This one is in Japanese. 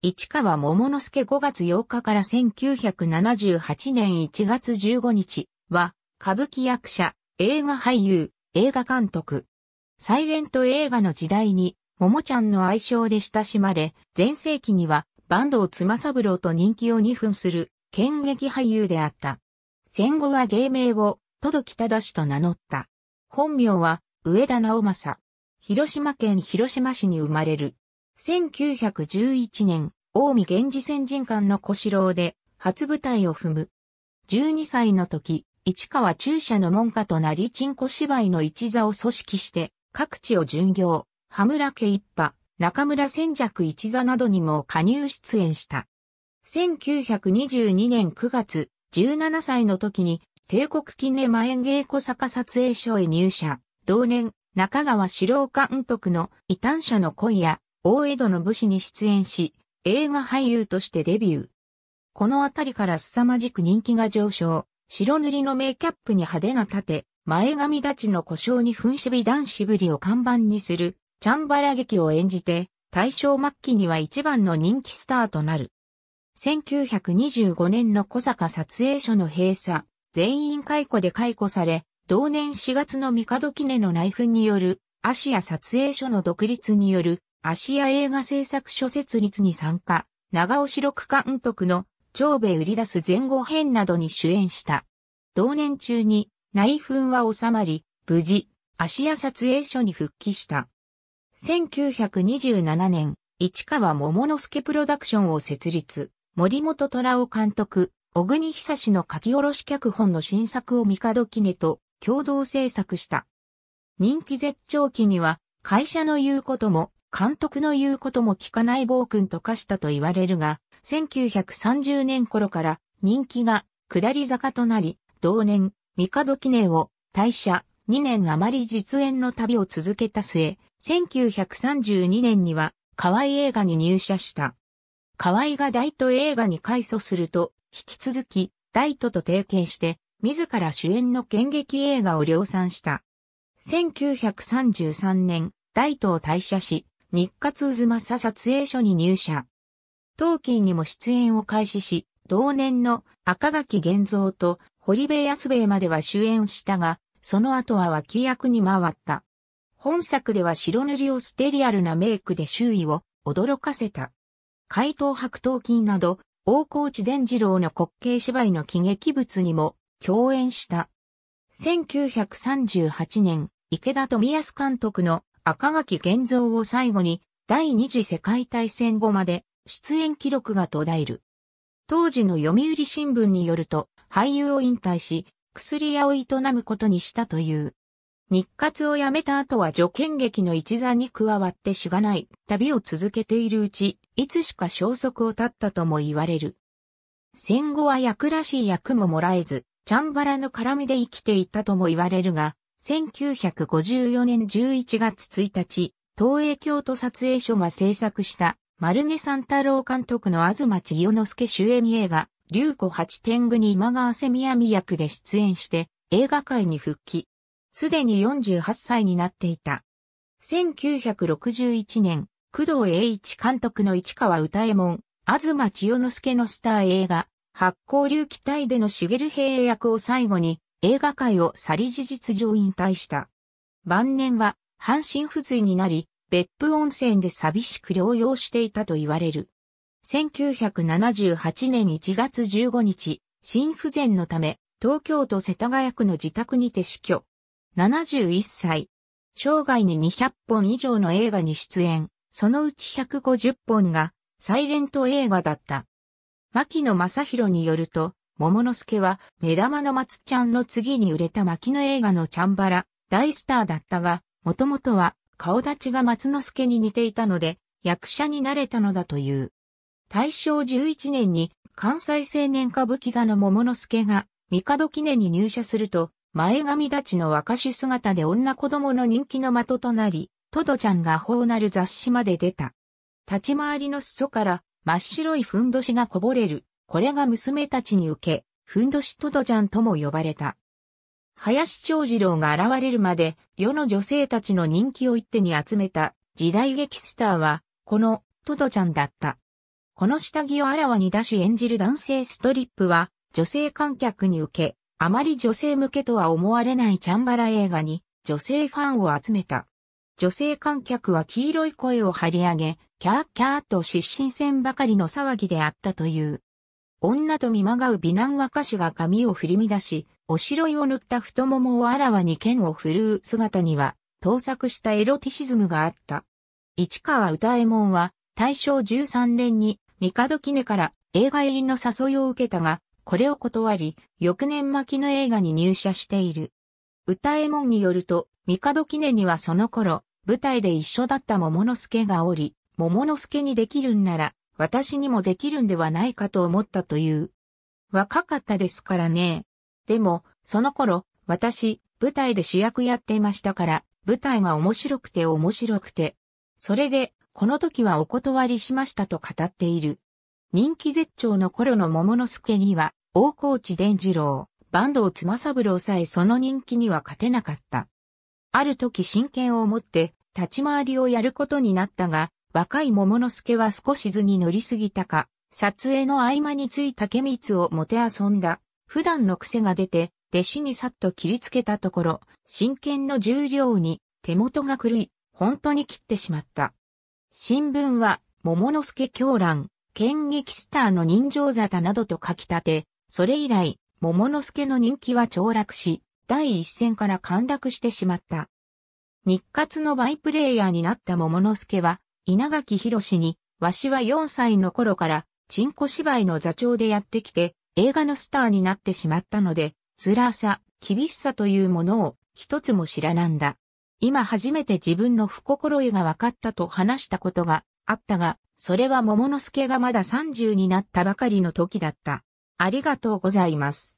市川桃之助5月8日から1978年1月15日は、歌舞伎役者、映画俳優、映画監督。サイレント映画の時代に、桃ちゃんの愛称で親しまれ、前世紀には、坂東妻三郎と人気を二分する、剣劇俳優であった。戦後は芸名を、届北田氏と名乗った。本名は、上田直政。広島県広島市に生まれる。1911年、近江源氏先人館の小四郎で、初舞台を踏む。12歳の時、市川中車の門下となり鎮古芝居の一座を組織して、各地を巡業、羽村家一派、中村先弱一座などにも加入出演した。1922年9月、17歳の時に、帝国記念魔演芸小坂撮影所へ入社。同年、中川四郎監督の異端者の恋や、大江戸の武士に出演し、映画俳優としてデビュー。このあたりから凄まじく人気が上昇、白塗りのメイキャップに派手な盾、前髪立ちの故障に噴しび男子ぶりを看板にする、チャンバラ劇を演じて、大正末期には一番の人気スターとなる。1925年の小坂撮影所の閉鎖、全員解雇で解雇され、同年4月の帝記念の内紛による、アシア撮影所の独立によるシ屋映画制作所設立に参加、長尾白六監督の長兵衛売り出す前後編などに主演した。同年中に内紛は収まり、無事、シ屋撮影所に復帰した。1927年、市川桃之助プロダクションを設立、森本虎尾監督、小国久志の書き下ろし脚本の新作を帝杵と共同制作した。人気絶頂期には、会社の言うことも、監督の言うことも聞かない暴君と化したと言われるが、1930年頃から人気が下り坂となり、同年、帝記念を退社2年余り実演の旅を続けた末、1932年には河合映画に入社した。河合が大都映画に改祖すると、引き続き大都と提携して、自ら主演の剣劇映画を量産した。1933年、大都を退社し、日活渦正撮影所に入社。トーキーにも出演を開始し、同年の赤垣玄造と堀部康兵衛までは主演したが、その後は脇役に回った。本作では白塗りをステリアルなメイクで周囲を驚かせた。怪盗白頭金など、大河内伝次郎の滑稽芝居の喜劇物にも共演した。1938年、池田富康監督の赤垣源造を最後に第二次世界大戦後まで出演記録が途絶える。当時の読売新聞によると俳優を引退し薬屋を営むことにしたという。日活を辞めた後は助剣劇の一座に加わってしがない旅を続けているうち、いつしか消息を絶ったとも言われる。戦後は役らしい役ももらえず、チャンバラの絡みで生きていたとも言われるが、1954年11月1日、東映京都撮影所が制作した、丸根三太郎監督の東千代之助主演映画、竜子八天狗に今川瀬宮美役で出演して、映画界に復帰。すでに48歳になっていた。1961年、工藤栄一監督の市川歌右衛門、東千代之助のスター映画、発甲流期待での茂平役を最後に、映画界を去り事実上引退した。晩年は、半身不随になり、別府温泉で寂しく療養していたと言われる。1978年1月15日、心不全のため、東京都世田谷区の自宅にて死去。71歳。生涯に200本以上の映画に出演、そのうち150本が、サイレント映画だった。牧野正宏によると、桃之助は、目玉の松ちゃんの次に売れた牧野映画のチャンバラ、大スターだったが、もともとは、顔立ちが松之助に似ていたので、役者になれたのだという。大正11年に、関西青年歌舞伎座の桃之助が、帝記念に入社すると、前髪立ちの若手姿で女子供の人気の的となり、トドちゃんが法なる雑誌まで出た。立ち回りの裾から真っ白いふんどしがこぼれるこれが娘たちに受け、ふんどしとどちゃんとも呼ばれた。林長次郎が現れるまで世の女性たちの人気を一手に集めた時代劇スターは、このトドちゃんだった。この下着をあらわに出し演じる男性ストリップは、女性観客に受け、あまり女性向けとは思われないチャンバラ映画に女性ファンを集めた。女性観客は黄色い声を張り上げ、キャーキャーと失神戦ばかりの騒ぎであったという。女と見まがう美男和歌手が髪を振り乱し、おしろいを塗った太ももをあらわに剣を振るう姿には、盗作したエロティシズムがあった。市川歌右衛門は、大正13年に、帝絹から映画入りの誘いを受けたが、これを断り、翌年巻きの映画に入社している。歌右衛門によると、帝絹にはその頃、舞台で一緒だった桃之助がおり、桃之助にできるんなら、私にもできるんではないかと思ったという。若かったですからね。でも、その頃、私、舞台で主役やっていましたから、舞台が面白くて面白くて。それで、この時はお断りしましたと語っている。人気絶頂の頃の桃之助には、大河内伝次郎、坂東妻三郎さえその人気には勝てなかった。ある時真剣を持って、立ち回りをやることになったが、若い桃之助は少し図に乗りすぎたか、撮影の合間についた家光をもて遊んだ。普段の癖が出て、弟子にさっと切りつけたところ、真剣の重量に手元が狂い、本当に切ってしまった。新聞は、桃之助狂乱、剣撃スターの人情沙汰などと書き立て、それ以来、桃之助の人気は凋落し、第一線から陥落してしまった。日活のバイプレイヤーになった桃之助は、稲垣博に、わしは4歳の頃から、チンコ芝居の座長でやってきて、映画のスターになってしまったので、辛さ、厳しさというものを一つも知らなんだ。今初めて自分の不心得が分かったと話したことがあったが、それは桃之助がまだ30になったばかりの時だった。ありがとうございます。